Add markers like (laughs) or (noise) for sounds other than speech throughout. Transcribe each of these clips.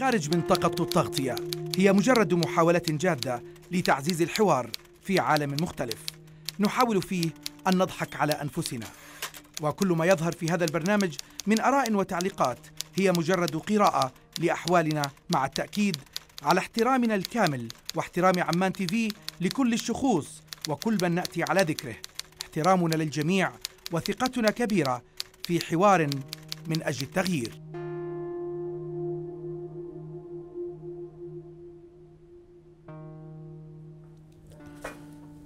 خارج منطقة التغطية هي مجرد محاولة جادة لتعزيز الحوار في عالم مختلف نحاول فيه أن نضحك على أنفسنا وكل ما يظهر في هذا البرنامج من آراء وتعليقات هي مجرد قراءة لأحوالنا مع التأكيد على احترامنا الكامل واحترام عمان تي في لكل الشخوص وكل من نأتي على ذكره احترامنا للجميع وثقتنا كبيرة في حوار من أجل التغيير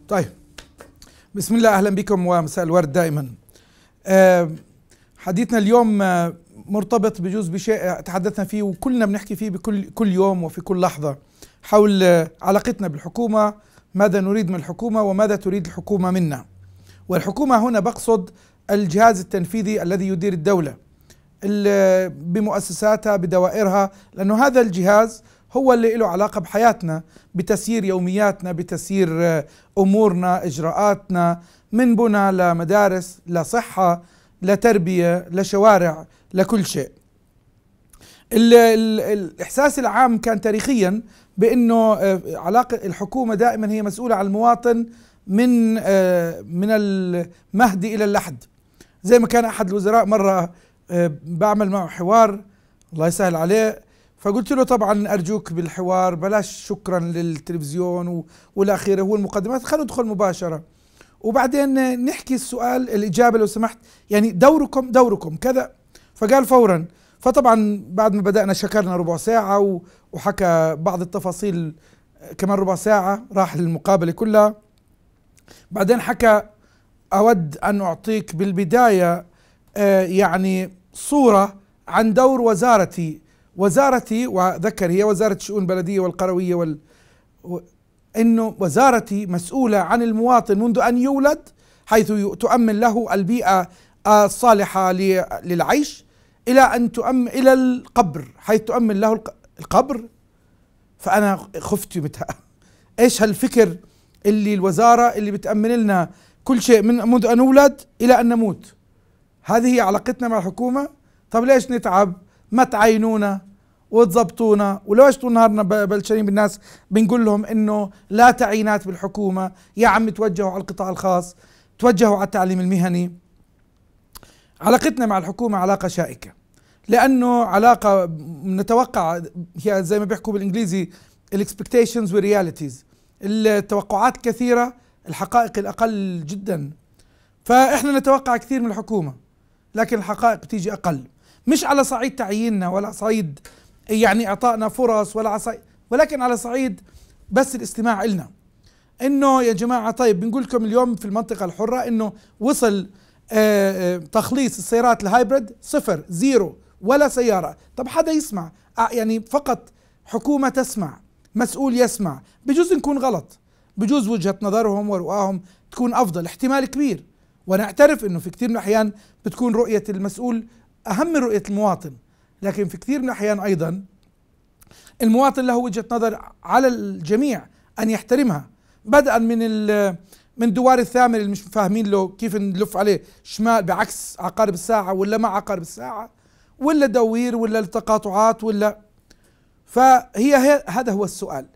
طيب بسم الله اهلا بكم ومساء الورد دائما آه، حديثنا اليوم آه، مرتبط بجزء بشيء تحدثنا فيه وكلنا بنحكي فيه بكل كل يوم وفي كل لحظه حول آه، علاقتنا بالحكومه ماذا نريد من الحكومه وماذا تريد الحكومه منا والحكومه هنا بقصد الجهاز التنفيذي الذي يدير الدوله بمؤسساتها بدوائرها لانه هذا الجهاز هو اللي له علاقة بحياتنا بتسيير يومياتنا بتسيير آه، أمورنا إجراءاتنا من بنى لمدارس لصحة لتربية لشوارع لكل شيء الإحساس العام كان تاريخيا بأنه آه، علاقة الحكومة دائما هي مسؤولة عن المواطن من آه، من المهد إلى اللحد زي ما كان أحد الوزراء مرة بعمل معه حوار الله يسهل عليه فقلت له طبعا ارجوك بالحوار بلاش شكرا للتلفزيون والاخيره هو المقدمات خلينا ندخل مباشره وبعدين نحكي السؤال الاجابه لو سمحت يعني دوركم دوركم كذا فقال فورا فطبعا بعد ما بدانا شكرنا ربع ساعه وحكى بعض التفاصيل كمان ربع ساعه راح للمقابله كلها بعدين حكى اود ان اعطيك بالبدايه آه، يعني صوره عن دور وزارتي وزارتي وذكر هي وزارة الشؤون البلدية والقروية وال انه وزارتي مسؤولة عن المواطن منذ ان يولد حيث تؤمن له البيئة الصالحة للعيش الى ان تؤمن الى القبر حيث تؤمن له القبر فانا خفت متى (laughs) ايش هالفكر اللي الوزارة اللي بتأمن لنا كل شيء من منذ ان نولد الى ان نموت هذه هي علاقتنا مع الحكومة طب ليش نتعب ما تعينونا وتظبطونا ولو اجتوا نهارنا بلشانين بالناس بنقول لهم انه لا تعيينات بالحكومه يا عم توجهوا على القطاع الخاص توجهوا على التعليم المهني علاقتنا مع الحكومه علاقه شائكه لانه علاقه نتوقع هي زي ما بيحكوا بالانجليزي الاكسبكتيشنز والرياليتيز التوقعات كثيره الحقائق الاقل جدا فاحنا نتوقع كثير من الحكومه لكن الحقائق بتيجي اقل مش على صعيد تعييننا ولا صعيد يعني اعطائنا فرص ولا على صعيد ولكن على صعيد بس الاستماع إلنا انه يا جماعه طيب بنقول لكم اليوم في المنطقه الحره انه وصل آآ آه، آآ آه، تخليص السيارات الهايبرد صفر زيرو ولا سياره طب حدا يسمع آه، يعني فقط حكومه تسمع مسؤول يسمع بجوز نكون غلط بجوز وجهه نظرهم ورؤاهم تكون افضل احتمال كبير وانا اعترف انه في كثير من الاحيان بتكون رؤيه المسؤول أهم من رؤية المواطن لكن في كثير من الأحيان أيضا المواطن له وجهة نظر على الجميع أن يحترمها بدءا من من دوار الثامن اللي مش فاهمين له كيف نلف عليه شمال بعكس عقارب الساعة ولا مع عقارب الساعة ولا دوير ولا التقاطعات ولا فهي هذا هو السؤال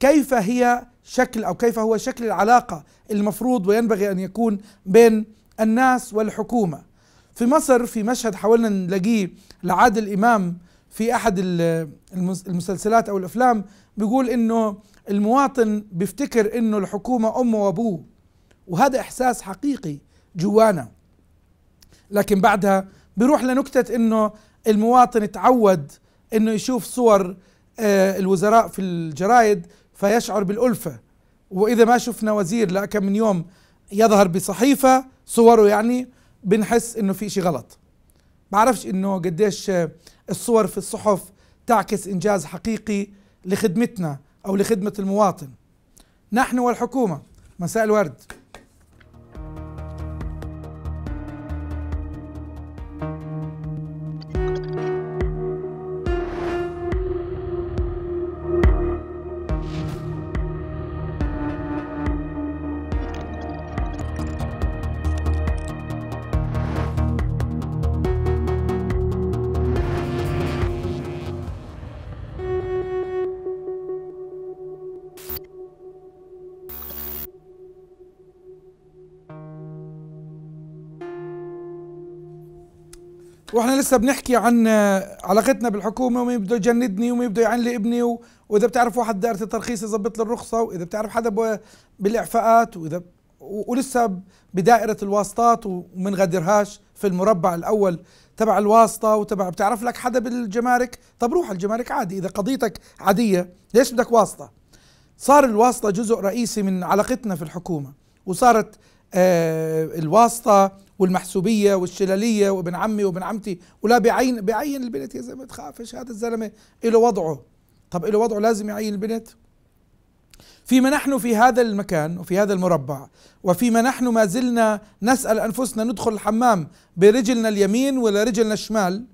كيف هي شكل أو كيف هو شكل العلاقة المفروض وينبغي أن يكون بين الناس والحكومة في مصر في مشهد حاولنا نلاقيه لعادل امام في احد المسلسلات او الافلام بيقول انه المواطن بيفتكر انه الحكومه امه وابوه وهذا احساس حقيقي جوانا لكن بعدها بيروح لنكته انه المواطن تعود انه يشوف صور آه، الوزراء في الجرايد فيشعر بالالفه واذا ما شفنا وزير لا كم من يوم يظهر بصحيفه صوره يعني بنحس انه في شيء غلط بعرفش انه قديش الصور في الصحف تعكس انجاز حقيقي لخدمتنا او لخدمه المواطن نحن والحكومه مساء الورد واحنا لسه بنحكي عن علاقتنا بالحكومه ومين بده يجندني ومين بده يعين لي ابني و... واذا بتعرف واحد دائره الترخيص يظبط لي الرخصه واذا بتعرف حدا ب... بالاعفاءات واذا و... ولسه بدائره الواسطات ومنغادرهاش في المربع الاول تبع الواسطه وتبع بتعرف لك حدا بالجمارك طب روح الجمارك عادي اذا قضيتك عاديه ليش بدك واسطه صار الواسطه جزء رئيسي من علاقتنا في الحكومه وصارت آه الواسطه والمحسوبيه والشلاليه وابن عمي وابن عمتي ولا بيعين بيعين البنت يا زلمه ما تخافش هذا الزلمه له وضعه طب له وضعه لازم يعين البنت فيما نحن في هذا المكان وفي هذا المربع وفيما نحن ما زلنا نسال انفسنا ندخل الحمام برجلنا اليمين ولا رجلنا الشمال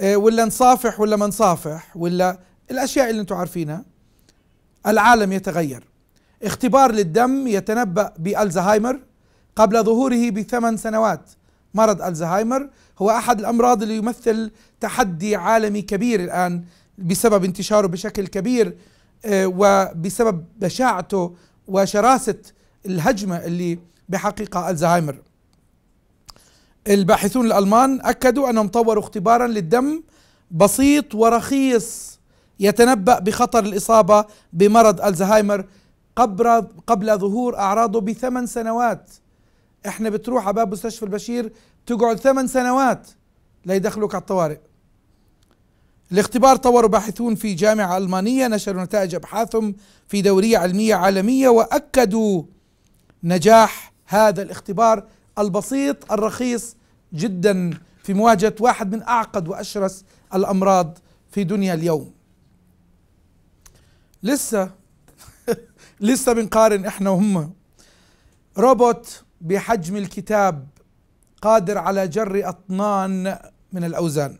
آه، ولا نصافح ولا ما نصافح ولا الاشياء اللي انتم عارفينها العالم يتغير اختبار للدم يتنبأ بالزهايمر قبل ظهوره بثمان سنوات مرض الزهايمر هو احد الامراض اللي يمثل تحدي عالمي كبير الان بسبب انتشاره بشكل كبير آه، وبسبب بشاعته وشراسه الهجمه اللي بحقيقه الزهايمر. الباحثون الالمان اكدوا انهم طوروا اختبارا للدم بسيط ورخيص يتنبأ بخطر الاصابه بمرض الزهايمر قبل قبل ظهور اعراضه بثمان سنوات. احنا بتروح على باب مستشفى البشير تقعد ثمان سنوات ليدخلوك على الطوارئ الاختبار طوروا باحثون في جامعة ألمانية نشروا نتائج أبحاثهم في دورية علمية عالمية وأكدوا نجاح هذا الاختبار البسيط الرخيص جدا في مواجهة واحد من أعقد وأشرس الأمراض في دنيا اليوم لسه (laughs) لسه بنقارن احنا وهم روبوت بحجم الكتاب قادر على جر أطنان من الأوزان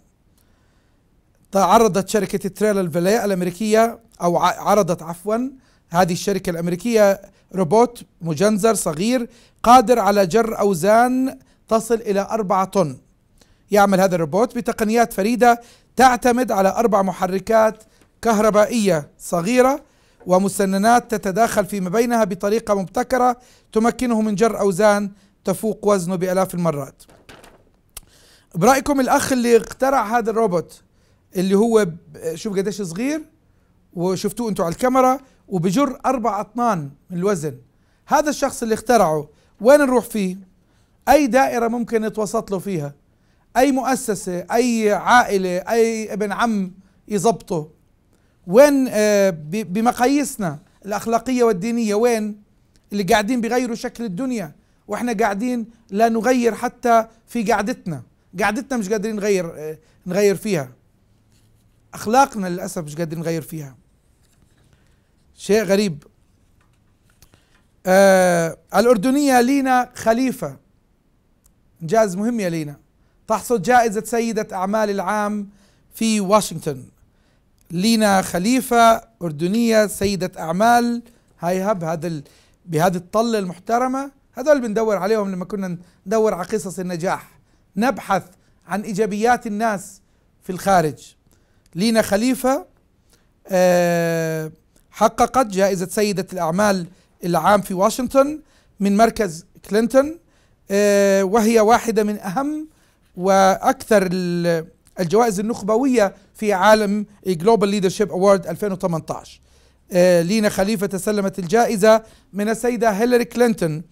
عرضت شركة تريلا الفلاية الأمريكية أو عرضت عفوا هذه الشركة الأمريكية روبوت مجنزر صغير قادر على جر أوزان تصل إلى أربعة طن يعمل هذا الروبوت بتقنيات فريدة تعتمد على أربع محركات كهربائية صغيرة ومسننات تتداخل فيما بينها بطريقة مبتكرة تمكنه من جر أوزان تفوق وزنه بألاف المرات برأيكم الأخ اللي اخترع هذا الروبوت اللي هو شوف قديش صغير وشفتوه انتم على الكاميرا وبجر أربع أطنان من الوزن هذا الشخص اللي اخترعه وين نروح فيه أي دائرة ممكن نتوسط له فيها أي مؤسسة أي عائلة أي ابن عم يضبطه وين آه، بمقاييسنا الاخلاقيه والدينيه وين اللي قاعدين بيغيروا شكل الدنيا واحنا قاعدين لا نغير حتى في قعدتنا قعدتنا مش قادرين نغير آه، نغير فيها اخلاقنا للاسف مش قادرين نغير فيها شيء غريب آه الأردنية لينا خليفة إنجاز مهم يا لينا تحصد جائزة سيدة أعمال العام في واشنطن لينا خليفة أردنية سيدة أعمال هاي هب هذا ال... بهذه الطلة المحترمة هذول بندور عليهم لما كنا ندور على قصص النجاح نبحث عن إيجابيات الناس في الخارج لينا خليفة أه حققت جائزة سيدة الأعمال العام في واشنطن من مركز كلينتون أه وهي واحدة من أهم وأكثر الجوائز النخبوية في عالم جلوبال ليدرشيب اوورد 2018 لينا خليفه تسلمت الجائزه من السيده هيلاري كلينتون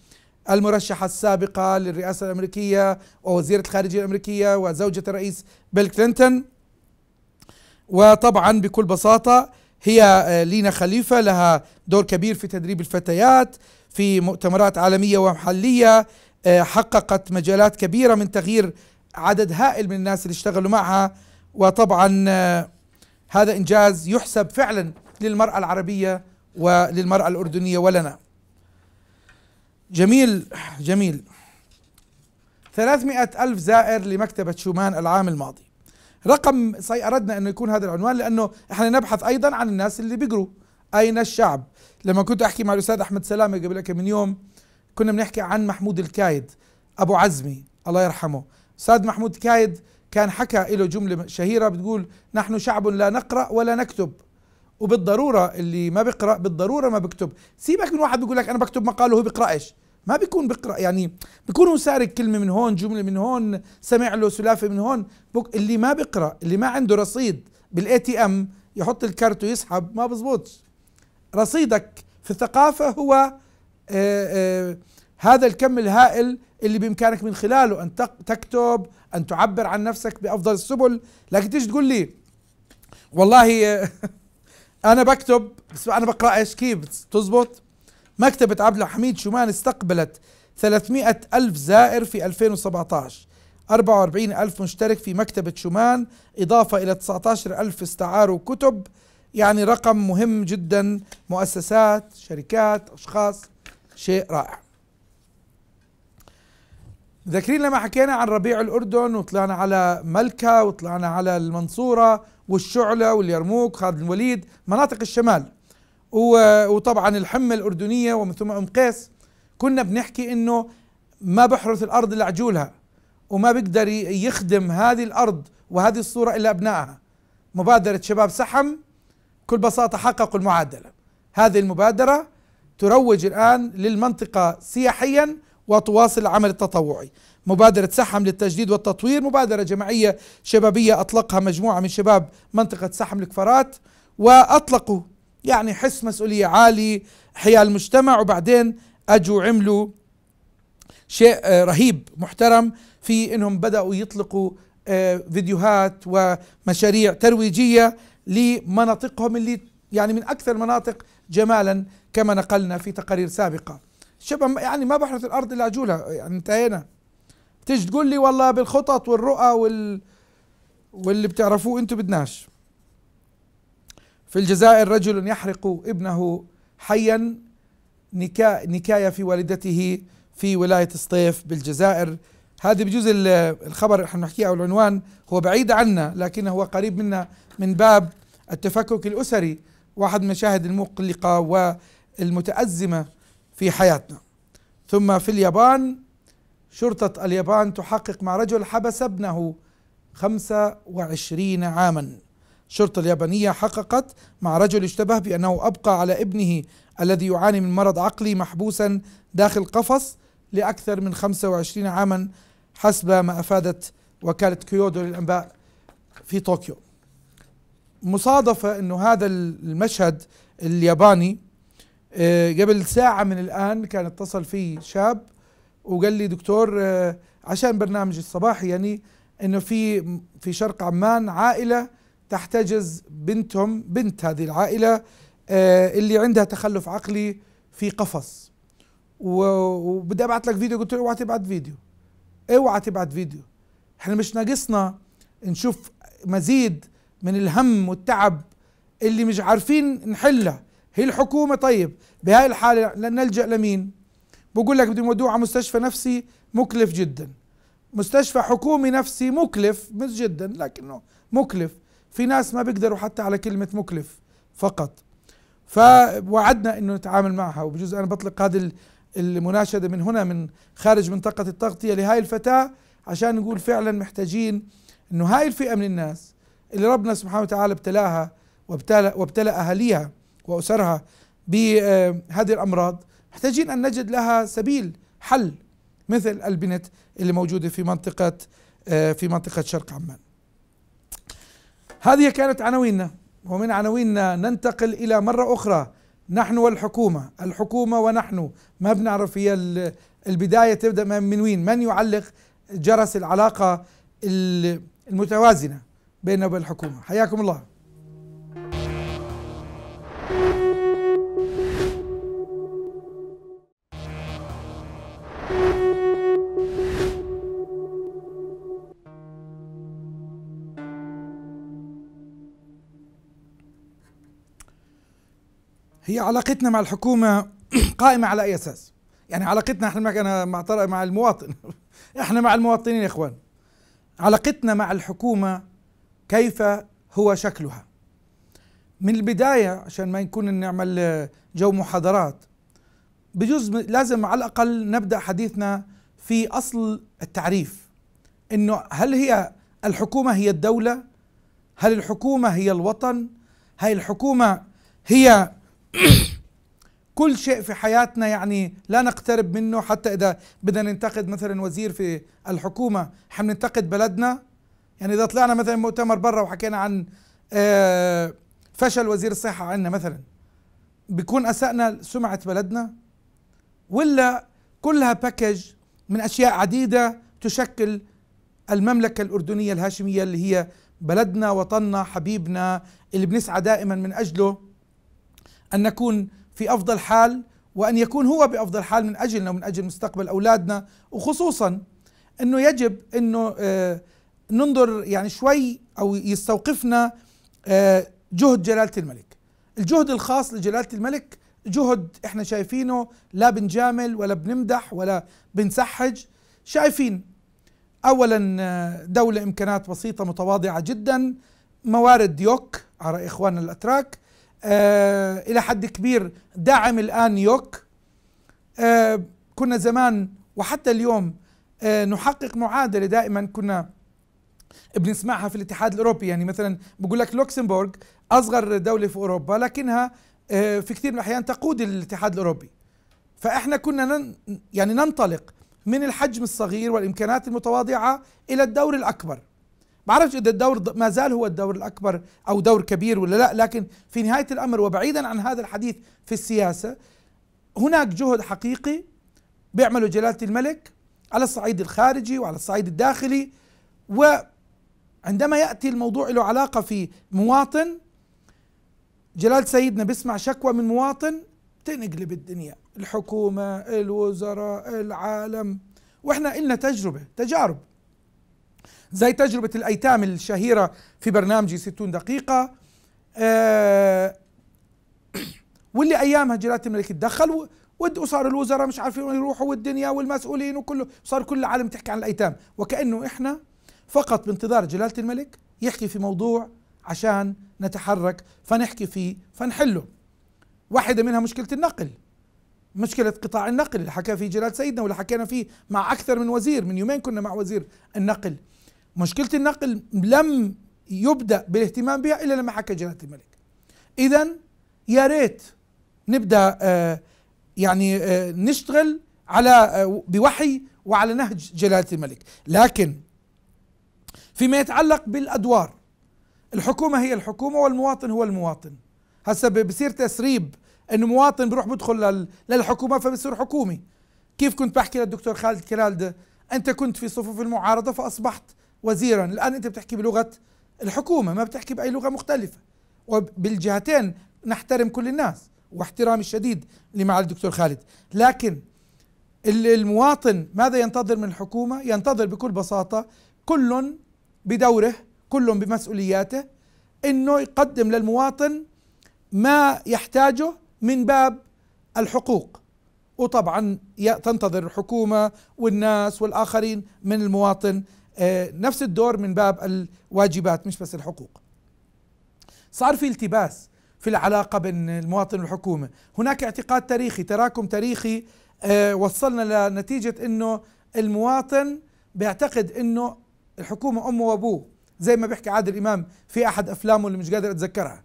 المرشحة السابقة للرئاسة الأمريكية ووزيرة الخارجية الأمريكية وزوجة الرئيس بيل كلينتون وطبعا بكل بساطة هي آه، لينا خليفة لها دور كبير في تدريب الفتيات في مؤتمرات عالمية ومحلية آه، حققت مجالات كبيرة من تغيير عدد هائل من الناس اللي اشتغلوا معها وطبعا آه، هذا إنجاز يحسب فعلا للمرأة العربية وللمرأة الأردنية ولنا جميل جميل 300 ألف زائر لمكتبة شومان العام الماضي رقم أردنا أنه يكون هذا العنوان لأنه إحنا نبحث أيضا عن الناس اللي بيقروا أين الشعب لما كنت أحكي مع الأستاذ أحمد سلامة قبل كم من يوم كنا بنحكي عن محمود الكايد أبو عزمي الله يرحمه أستاذ محمود كايد كان حكى له جملة شهيرة بتقول نحن شعب لا نقرأ ولا نكتب وبالضرورة اللي ما بيقرأ بالضرورة ما بكتب سيبك من واحد بيقول لك أنا بكتب مقال وهو بيقرأش ما بيكون بيقرأ يعني بيكون سارق كلمة من هون جملة من هون سمع له سلافة من هون اللي ما بيقرأ اللي ما عنده رصيد بالاي تي ام يحط الكارت ويسحب ما بزبطش رصيدك في الثقافة هو آآ آه، آآ آه، هذا الكم الهائل اللي بإمكانك من خلاله أن تكتب ان تعبر عن نفسك بافضل السبل لكن تيجي تقول لي والله (laughs) انا بكتب بس انا بقرا ايش كيف تزبط مكتبة عبد الحميد شومان استقبلت 300 ألف زائر في 2017 44 ألف مشترك في مكتبة شومان إضافة إلى 19 ألف استعاروا كتب يعني رقم مهم جدا مؤسسات شركات أشخاص شيء رائع ذاكرين لما حكينا عن ربيع الأردن وطلعنا على ملكة وطلعنا على المنصورة والشعلة واليرموك خالد الوليد مناطق الشمال وطبعا الحمة الأردنية ومن ثم أم قيس كنا بنحكي إنه ما بحرث الأرض إلا عجولها وما بيقدر يخدم هذه الأرض وهذه الصورة إلا أبنائها مبادرة شباب سحم بكل بساطة حققوا المعادلة هذه المبادرة تروج الآن للمنطقة سياحياً وتواصل العمل التطوعي مبادرة سحم للتجديد والتطوير مبادرة جماعية شبابية أطلقها مجموعة من شباب منطقة سحم الكفرات وأطلقوا يعني حس مسؤولية عالي حيال المجتمع وبعدين أجوا عملوا شيء آه، رهيب محترم في أنهم بدأوا يطلقوا آه، فيديوهات ومشاريع ترويجية لمناطقهم اللي يعني من أكثر مناطق جمالا كما نقلنا في تقارير سابقة شبه يعني ما بحرث الارض الا عجولها يعني انتهينا تيجي تقول لي والله بالخطط والرؤى وال واللي بتعرفوه انتم بدناش في الجزائر رجل يحرق ابنه حيا نكا نكايه في والدته في ولايه سطيف بالجزائر هذه بجوز الخبر اللي نحكيه او العنوان هو بعيد عنا لكنه هو قريب منا من باب التفكك الاسري واحد من المشاهد المقلقه والمتازمه في حياتنا ثم في اليابان شرطة اليابان تحقق مع رجل حبس ابنه 25 عاما الشرطة اليابانية حققت مع رجل اشتبه بأنه أبقى على ابنه الذي يعاني من مرض عقلي محبوسا داخل قفص لأكثر من 25 عاما حسب ما أفادت وكالة كيودو للأنباء في طوكيو مصادفة أنه هذا المشهد الياباني آه، قبل ساعة من الآن كان اتصل في شاب وقال لي دكتور آه، عشان برنامج الصباح يعني انه في في شرق عمان عائله تحتجز بنتهم بنت هذه العائله آه، اللي عندها تخلف عقلي في قفص وبدي ابعث لك فيديو قلت له اوعى تبعت فيديو اوعى تبعت فيديو احنا مش ناقصنا نشوف مزيد من الهم والتعب اللي مش عارفين نحله هي الحكومه طيب بهاي الحاله نلجا لمين؟ بقول لك بدهم مودوه على مستشفى نفسي مكلف جدا مستشفى حكومي نفسي مكلف مش جدا لكنه مكلف في ناس ما بيقدروا حتى على كلمه مكلف فقط فوعدنا انه نتعامل معها وبجوز انا بطلق هذه المناشده من هنا من خارج منطقه التغطيه لهاي الفتاه عشان نقول فعلا محتاجين انه هاي الفئه من الناس اللي ربنا سبحانه وتعالى ابتلاها وابتلأ, وابتلأ اهاليها وأسرها بهذه الأمراض محتاجين أن نجد لها سبيل حل مثل البنت اللي موجودة في منطقة آه، في منطقة شرق عمان هذه كانت عناويننا ومن عناويننا ننتقل إلى مرة أخرى نحن والحكومة الحكومة ونحن ما بنعرف هي البداية تبدأ من وين من يعلق جرس العلاقة المتوازنة بيننا وبين الحكومة حياكم الله هي علاقتنا مع الحكومه (clears throat) قائمه على اي اساس؟ يعني علاقتنا احنا انا مع مع المواطن (laughs) احنا مع المواطنين يا اخوان علاقتنا مع الحكومه كيف هو شكلها؟ من البدايه عشان ما نكون نعمل جو محاضرات بجوز لازم على الاقل نبدا حديثنا في اصل التعريف انه هل هي الحكومه هي الدوله؟ هل الحكومه هي الوطن؟ هل الحكومه هي (coughs) كل شيء في حياتنا يعني لا نقترب منه حتى اذا بدنا ننتقد مثلا وزير في الحكومه حننتقد بلدنا يعني اذا طلعنا مثلا مؤتمر برا وحكينا عن آه، فشل وزير الصحه عندنا مثلا بيكون اسأنا سمعه بلدنا ولا كلها باكج من اشياء عديده تشكل المملكه الاردنيه الهاشميه اللي هي بلدنا وطننا حبيبنا اللي بنسعى دائما من اجله أن نكون في أفضل حال وأن يكون هو بأفضل حال من أجلنا ومن أجل مستقبل أولادنا وخصوصا أنه يجب أنه آه، ننظر يعني شوي أو يستوقفنا آه، جهد جلالة الملك الجهد الخاص لجلالة الملك جهد احنا شايفينه لا بنجامل ولا بنمدح ولا بنسحج شايفين اولا آه، دولة امكانات بسيطة متواضعة جدا موارد يوك على اخواننا الاتراك آه، إلى حد كبير داعم الآن يوك آه، كنا زمان وحتى اليوم آه، نحقق معادلة دائما كنا بنسمعها في الاتحاد الأوروبي يعني مثلا بقول لك لوكسمبورغ أصغر دولة في أوروبا لكنها في كثير من الأحيان تقود الاتحاد الأوروبي فإحنا كنا نن يعني ننطلق من الحجم الصغير والإمكانات المتواضعة إلى الدور الأكبر ما اعرفش اذا الدور ما زال هو الدور الاكبر او دور كبير ولا لا لكن في نهايه الامر وبعيدا عن هذا الحديث في السياسه هناك جهد حقيقي بيعمله جلاله الملك على الصعيد الخارجي وعلى الصعيد الداخلي وعندما ياتي الموضوع له علاقه في مواطن جلال سيدنا بيسمع شكوى من مواطن تنقلب الدنيا الحكومه الوزراء العالم واحنا إلنا تجربه تجارب زي تجربة الأيتام الشهيرة في برنامجي 60 دقيقة آه، (coughs) واللي أيامها جلالة الملك تدخل وصار الوزراء مش عارفين وين يروحوا والدنيا والمسؤولين وكله صار كل العالم تحكي عن الأيتام وكأنه إحنا فقط بانتظار جلالة الملك يحكي في موضوع عشان نتحرك فنحكي فيه فنحله واحدة منها مشكلة النقل مشكلة قطاع النقل اللي حكى فيه جلال سيدنا واللي حكينا فيه مع أكثر من وزير من يومين كنا مع وزير النقل مشكلة النقل لم يبدأ بالاهتمام بها إلا لما حكى جلالة الملك إذا يا ريت نبدأ آه، يعني آه، نشتغل على آه، بوحي وعلى نهج جلالة الملك لكن فيما يتعلق بالأدوار الحكومة هي الحكومة والمواطن هو المواطن هسه بصير تسريب انه مواطن بروح بدخل للحكومة فبصير حكومي كيف كنت بحكي للدكتور خالد كلالده انت كنت في صفوف المعارضة فاصبحت وزيرا الآن أنت بتحكي بلغة الحكومة ما بتحكي بأي لغة مختلفة وبالجهتين نحترم كل الناس واحترامي الشديد لمع الدكتور خالد لكن المواطن ماذا ينتظر من الحكومة ينتظر بكل بساطة كل بدوره كل بمسؤولياته انه يقدم للمواطن ما يحتاجه من باب الحقوق وطبعا تنتظر الحكومه والناس والاخرين من المواطن آه، نفس الدور من باب الواجبات مش بس الحقوق صار في التباس في العلاقه بين المواطن والحكومه هناك اعتقاد تاريخي تراكم تاريخي آه، وصلنا لنتيجه انه المواطن بيعتقد انه الحكومه امه وابوه زي ما بيحكي عادل امام في احد افلامه اللي مش قادر اتذكرها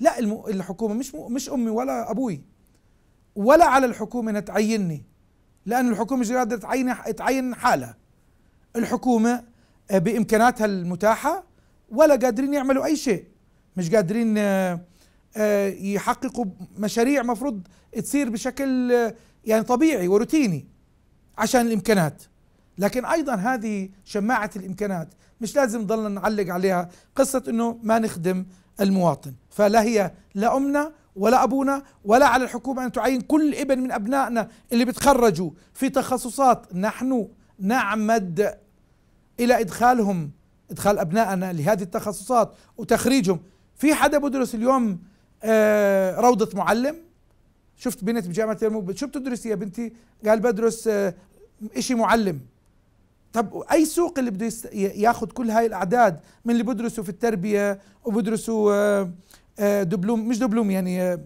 لا الحكومه مش مش امي ولا ابوي ولا على الحكومه انها تعينني لان الحكومه مش قادره تعين تعين حالها الحكومه آه، بامكاناتها المتاحه ولا قادرين يعملوا اي شيء مش قادرين آه، آه، يحققوا مشاريع مفروض تصير بشكل يعني طبيعي وروتيني عشان الامكانات لكن ايضا هذه شماعه الامكانات مش لازم نضلنا نعلق عليها قصه انه ما نخدم المواطن فلا هي لا امنا ولا ابونا ولا على الحكومه ان تعين كل ابن من ابنائنا اللي بتخرجوا في تخصصات نحن نعمد الى ادخالهم ادخال ابنائنا لهذه التخصصات وتخريجهم في حدا بدرس اليوم آه، روضه معلم شفت بنت بجامعه يرمو شو بتدرسي يا بنتي قال بدرس آه، اشي معلم طب اي سوق اللي بده ياخذ كل هاي الاعداد من اللي بدرسوا في التربيه وبدرسوا آه، دبلوم مش دبلوم يعني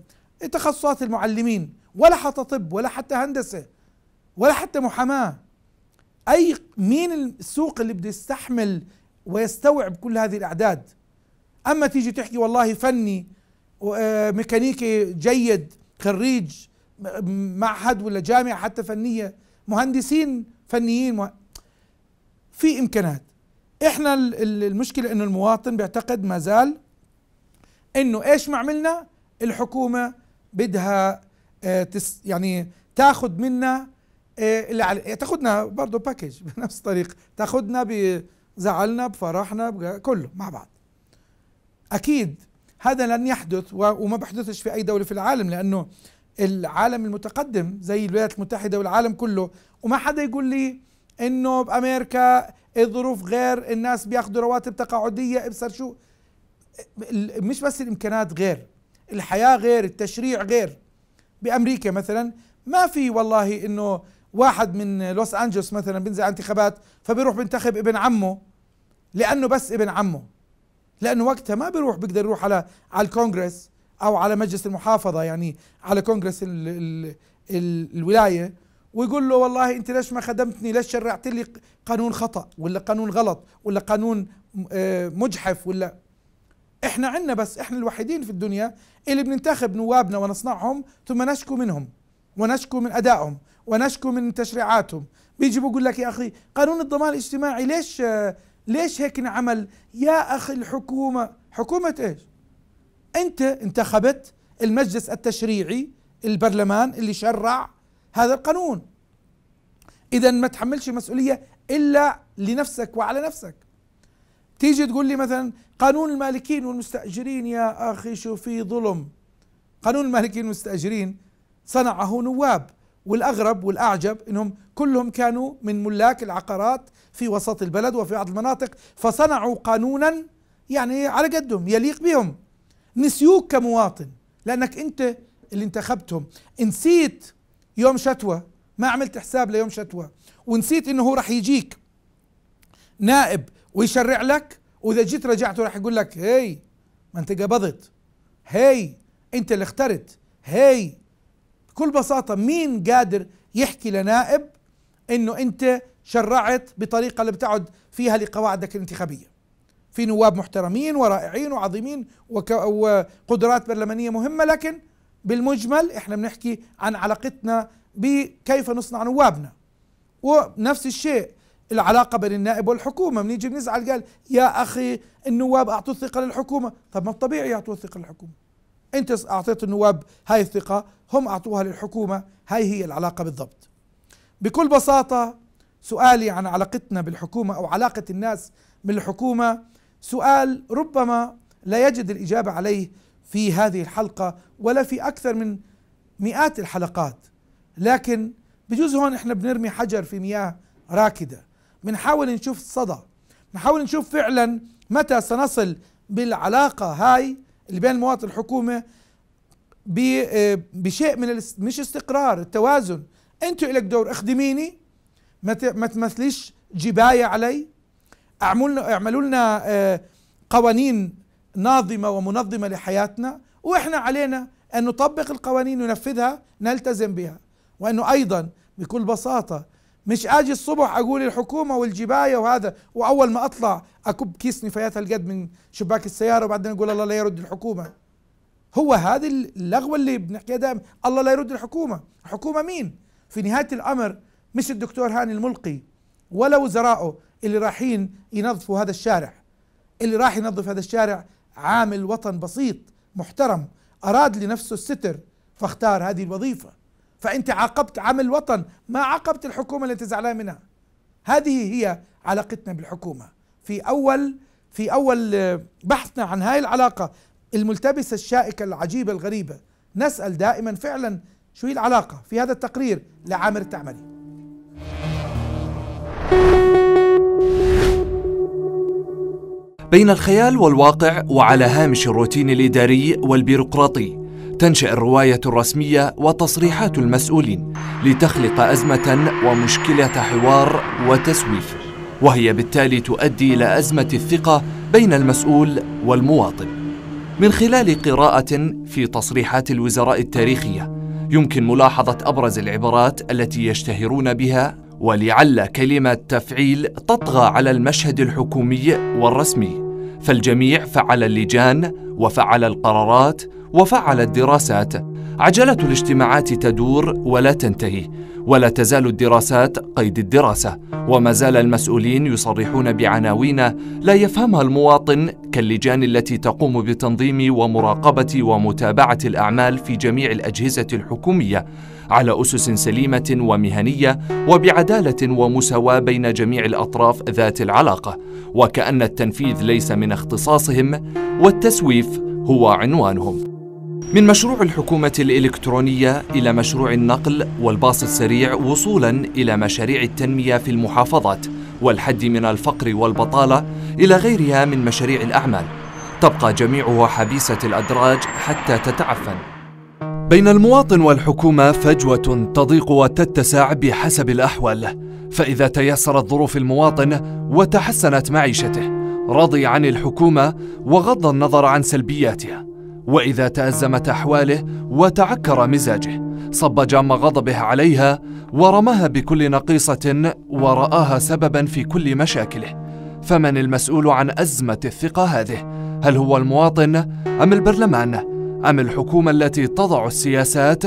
تخصصات المعلمين ولا حتى طب ولا حتى هندسه ولا حتى محاماه اي مين السوق اللي بده يستحمل ويستوعب كل هذه الاعداد اما تيجي تحكي والله فني آه، ميكانيكي جيد خريج معهد ولا جامعه حتى فنيه مهندسين فنيين مه... في امكانات احنا المشكله انه المواطن بيعتقد ما زال انه ايش ما عملنا الحكومه بدها آه، تس يعني تاخذ منا إيه، اللي تاخذنا برضه باكج بنفس الطريقه تاخذنا بزعلنا بفرحنا كله مع بعض اكيد هذا لن يحدث وما بيحدثش في اي دوله في العالم لانه العالم المتقدم زي الولايات المتحده والعالم كله وما حدا يقول لي انه بامريكا الظروف غير الناس بياخذوا رواتب تقاعديه ابصر شو مش بس الامكانات غير الحياه غير التشريع غير بامريكا مثلا ما في والله انه واحد من لوس انجلوس مثلا بينزل على انتخابات فبيروح بينتخب ابن عمه لانه بس ابن عمه لانه وقتها ما بيروح بيقدر يروح على على الكونغرس او على مجلس المحافظه يعني على كونغرس الـ الـ الـ الولايه ويقول له والله انت ليش ما خدمتني ليش شرعت لي قانون خطا ولا قانون غلط ولا قانون آه، مجحف ولا احنا عندنا بس احنا الوحيدين في الدنيا اللي بننتخب نوابنا ونصنعهم ثم نشكو منهم ونشكو من ادائهم ونشكو من تشريعاتهم بيجي بقول لك يا اخي قانون الضمان الاجتماعي ليش ليش هيك انعمل يا اخي الحكومه حكومه ايش انت انتخبت المجلس التشريعي البرلمان اللي شرع هذا القانون اذا ما تحملش مسؤوليه الا لنفسك وعلى نفسك تيجي تقول لي مثلا قانون المالكين والمستاجرين يا اخي شو في ظلم قانون المالكين والمستاجرين صنعه نواب والاغرب والاعجب انهم كلهم كانوا من ملاك العقارات في وسط البلد وفي بعض المناطق فصنعوا قانونا يعني على قدهم يليق بهم نسيوك كمواطن لانك انت اللي انتخبتهم نسيت يوم شتوى ما عملت حساب ليوم شتوى ونسيت انه هو راح يجيك نائب ويشرع لك واذا جيت رجعته راح يقول لك هي ما انت قبضت هي انت اللي اخترت هي بكل بساطة مين قادر يحكي لنائب انه انت شرعت بطريقة اللي بتعد فيها لقواعدك الانتخابية في نواب محترمين ورائعين وعظيمين وقدرات برلمانية مهمة لكن بالمجمل احنا بنحكي عن علاقتنا بكيف نصنع نوابنا ونفس الشيء العلاقه بين النائب والحكومه بنيجي بنزعل قال يا اخي النواب اعطوا الثقه للحكومه طب ما الطبيعي يعطوا الثقه للحكومه انت اعطيت النواب هاي الثقه هم اعطوها للحكومه هاي هي العلاقه بالضبط بكل بساطه سؤالي عن علاقتنا بالحكومه او علاقه الناس بالحكومه سؤال ربما لا يجد الاجابه عليه في هذه الحلقه ولا في اكثر من مئات الحلقات لكن بجوز هون احنا بنرمي حجر في مياه راكده بنحاول نشوف الصدى بنحاول نشوف فعلا متى سنصل بالعلاقه هاي اللي بين المواطن والحكومه آه، بشيء من الاس... مش استقرار التوازن انتوا لك دور اخدميني ما مت... ما تمثليش جبايه علي اعملنا اعملوا لنا آه، قوانين ناظمه ومنظمه لحياتنا واحنا علينا ان نطبق القوانين ننفذها نلتزم بها وانه ايضا بكل بساطه مش اجي الصبح اقول الحكومه والجبايه وهذا واول ما اطلع اكب كيس نفايات هالقد من شباك السياره وبعدين اقول الله لا يرد الحكومه هو هذه اللغوه اللي بنحكيها دائما الله لا يرد الحكومه حكومه مين في نهايه الامر مش الدكتور هاني الملقي ولا وزرائه اللي رايحين ينظفوا هذا الشارع اللي راح ينظف هذا الشارع عامل وطن بسيط محترم اراد لنفسه الستر فاختار هذه الوظيفه فأنت عاقبت عمل وطن ما عاقبت الحكومة اللي أنت زعلان منها هذه هي علاقتنا بالحكومة في أول في أول آه، بحثنا عن هاي العلاقة الملتبسة الشائكة العجيبة الغريبة نسأل دائما فعلا شو هي العلاقة في هذا التقرير لعامر التعملي بين الخيال والواقع وعلى هامش الروتين الإداري والبيروقراطي تنشأ الرواية الرسمية وتصريحات المسؤولين لتخلق أزمة ومشكلة حوار وتسويف وهي بالتالي تؤدي إلى أزمة الثقة بين المسؤول والمواطن من خلال قراءة في تصريحات الوزراء التاريخية يمكن ملاحظة أبرز العبارات التي يشتهرون بها ولعل كلمة تفعيل تطغى على المشهد الحكومي والرسمي فالجميع فعل اللجان وفعل القرارات وفعلت دراسات عجله الاجتماعات تدور ولا تنتهي ولا تزال الدراسات قيد الدراسه وما زال المسؤولين يصرحون بعناوين لا يفهمها المواطن كاللجان التي تقوم بتنظيم ومراقبه ومتابعه الاعمال في جميع الاجهزه الحكوميه على اسس سليمه ومهنيه وبعداله ومساواه بين جميع الاطراف ذات العلاقه وكان التنفيذ ليس من اختصاصهم والتسويف هو عنوانهم من مشروع الحكومة الإلكترونية إلى مشروع النقل والباص السريع وصولاً إلى مشاريع التنمية في المحافظات والحد من الفقر والبطالة إلى غيرها من مشاريع الأعمال تبقى جميعها حبيسة الأدراج حتى تتعفن بين المواطن والحكومة فجوة تضيق وتتسع بحسب الأحوال فإذا تيسرت ظروف المواطن وتحسنت معيشته رضي عن الحكومة وغض النظر عن سلبياتها واذا تازمت احواله وتعكر مزاجه صب جام غضبه عليها ورماها بكل نقيصه وراها سببا في كل مشاكله فمن المسؤول عن ازمه الثقه هذه هل هو المواطن ام البرلمان ام الحكومه التي تضع السياسات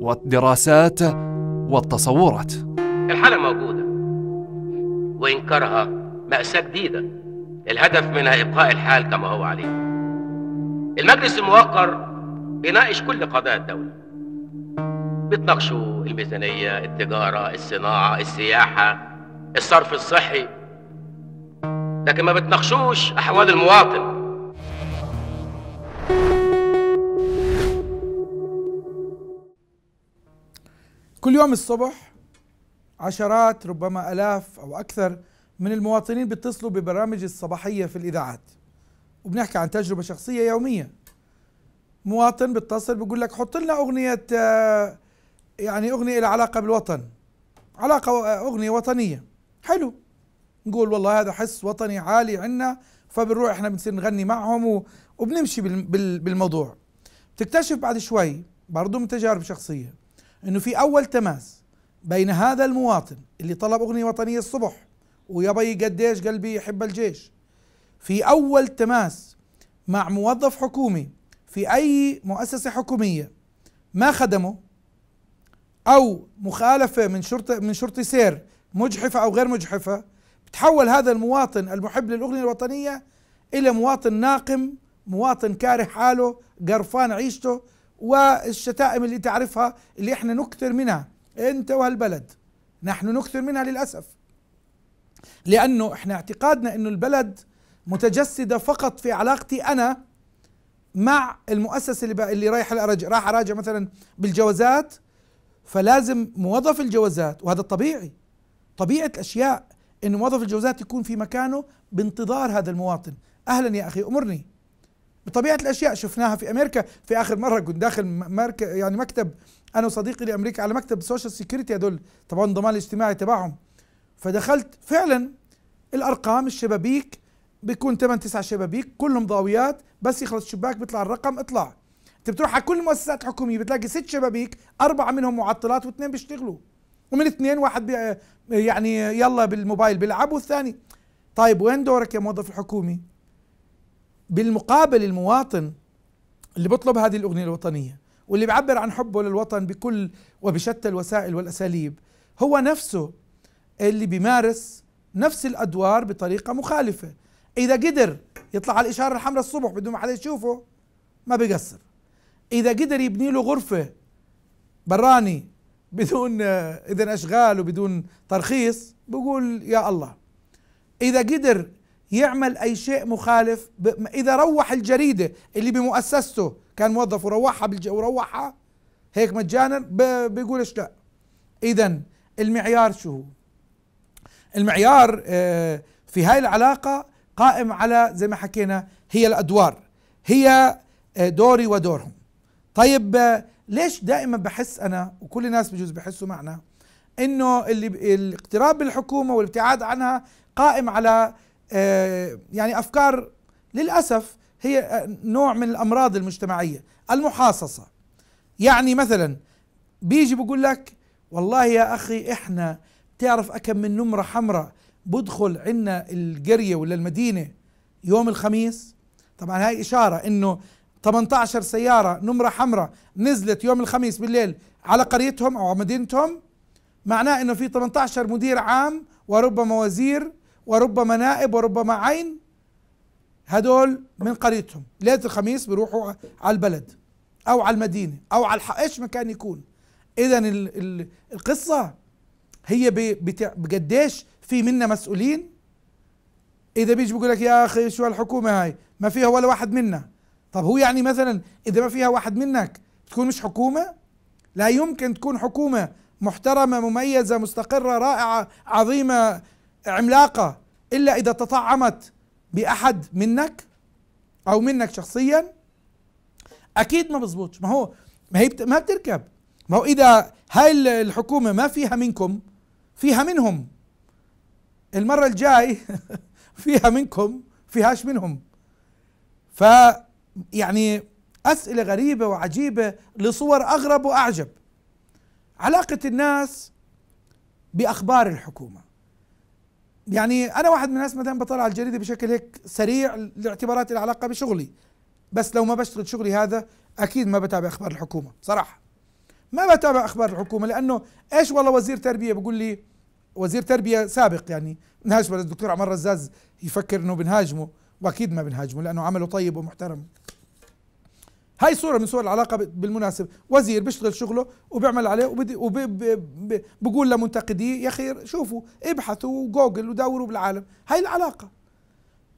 والدراسات والتصورات الحاله موجوده وانكارها ماساه جديده الهدف منها ابقاء الحال كما هو عليه المجلس الموقر بيناقش كل قضايا الدولة بتناقشوا الميزانية التجارة الصناعة السياحة الصرف الصحي لكن ما بتناقشوش أحوال المواطن كل يوم الصبح عشرات ربما ألاف أو أكثر من المواطنين بيتصلوا ببرامج الصباحية في الإذاعات وبنحكي عن تجربه شخصيه يوميه مواطن بيتصل بيقول لك حط لنا اغنيه آه، يعني اغنيه لها علاقه بالوطن علاقه آه، اغنيه وطنيه حلو نقول والله هذا حس وطني عالي عندنا فبنروح احنا بنصير نغني معهم وبنمشي بالموضوع تكتشف بعد شوي برضه من تجارب شخصيه انه في اول تماس بين هذا المواطن اللي طلب اغنيه وطنيه الصبح ويا بي قديش قلبي يحب الجيش في أول تماس مع موظف حكومي في أي مؤسسة حكومية ما خدمه أو مخالفة من شرطة من شرطي سير مجحفة أو غير مجحفة بتحول هذا المواطن المحب للأغنية الوطنية إلى مواطن ناقم مواطن كاره حاله قرفان عيشته والشتائم اللي تعرفها اللي احنا نكثر منها انت وهالبلد نحن نكثر منها للأسف لأنه احنا اعتقادنا أنه البلد متجسدة فقط في علاقتي أنا مع المؤسسة اللي, اللي رايح أراجع راح أراجع مثلا بالجوازات فلازم موظف الجوازات وهذا الطبيعي طبيعة الأشياء أن موظف الجوازات يكون في مكانه بانتظار هذا المواطن أهلا يا أخي أمرني بطبيعة الأشياء شفناها في أمريكا في آخر مرة كنت داخل يعني مكتب أنا وصديقي لأمريكا على مكتب سوشيال سيكوريتي هدول طبعا الضمان الاجتماعي تبعهم فدخلت فعلا الأرقام الشبابيك بيكون 8 9 شبابيك كلهم ضاويات بس يخلص الشباك بيطلع الرقم اطلع انت بتروح على كل المؤسسات الحكوميه بتلاقي ست شبابيك اربعه منهم معطلات واثنين بيشتغلوا ومن اثنين واحد بي يعني يلا بالموبايل بيلعب والثاني طيب وين دورك يا موظف الحكومي بالمقابل المواطن اللي بيطلب هذه الاغنيه الوطنيه واللي بيعبر عن حبه للوطن بكل وبشتى الوسائل والاساليب هو نفسه اللي بيمارس نفس الادوار بطريقه مخالفه اذا قدر يطلع على الاشاره الحمراء الصبح بدون ما حدا يشوفه ما بيقصر اذا قدر يبني له غرفه براني بدون آه، اذن اشغال وبدون ترخيص بقول يا الله اذا قدر يعمل اي شيء مخالف اذا روح الجريده اللي بمؤسسته كان موظف وروحها وروحها هيك مجانا بيقولش لا اذا المعيار شو المعيار آه، في هاي العلاقه قائم على زي ما حكينا هي الادوار هي آه، دوري ودورهم طيب آه، ليش دائما بحس انا وكل الناس بجوز بحسوا معنا انه اللي الاقتراب بالحكومه والابتعاد عنها قائم على آه، يعني افكار للاسف هي نوع من الامراض المجتمعيه المحاصصه يعني مثلا بيجي بقول لك والله يا اخي احنا بتعرف اكم من نمره حمراء بدخل عنا القرية ولا المدينة يوم الخميس طبعا هاي إشارة إنه 18 سيارة نمرة حمراء نزلت يوم الخميس بالليل على قريتهم أو مدينتهم معناه إنه في 18 مدير عام وربما وزير وربما نائب وربما عين هدول من قريتهم ليلة الخميس بيروحوا على البلد أو على المدينة أو على الح... إيش مكان يكون إذا القصة هي بقديش بت... بقديش في منا مسؤولين اذا بيجي بيقول لك يا اخي شو الحكومه هاي ما فيها ولا واحد منا طب هو يعني مثلا اذا ما فيها واحد منك تكون مش حكومه لا يمكن تكون حكومه محترمه مميزه مستقره رائعه عظيمه عملاقه الا اذا تطعمت باحد منك او منك شخصيا اكيد ما بزبطش ما هو ما هي ما بتركب ما هو اذا هاي الحكومه ما فيها منكم فيها منهم المرة الجاي (laughs) فيها منكم فيهاش منهم ف يعني أسئلة غريبة وعجيبة لصور أغرب وأعجب علاقة الناس بأخبار الحكومة يعني أنا واحد من الناس مثلا بطلع على الجريدة بشكل هيك سريع لاعتبارات العلاقة بشغلي بس لو ما بشتغل شغلي هذا أكيد ما بتابع أخبار الحكومة صراحة ما بتابع أخبار الحكومة لأنه إيش والله وزير تربية بيقول لي وزير تربيه سابق يعني نهاجم الدكتور عمر رزاز يفكر انه بنهاجمه واكيد ما بنهاجمه لانه عمله طيب ومحترم هاي صوره من صور العلاقه بالمناسبه وزير بيشتغل شغله وبيعمل عليه وبقول لمنتقديه يا اخي شوفوا ابحثوا جوجل ودوروا بالعالم هاي العلاقه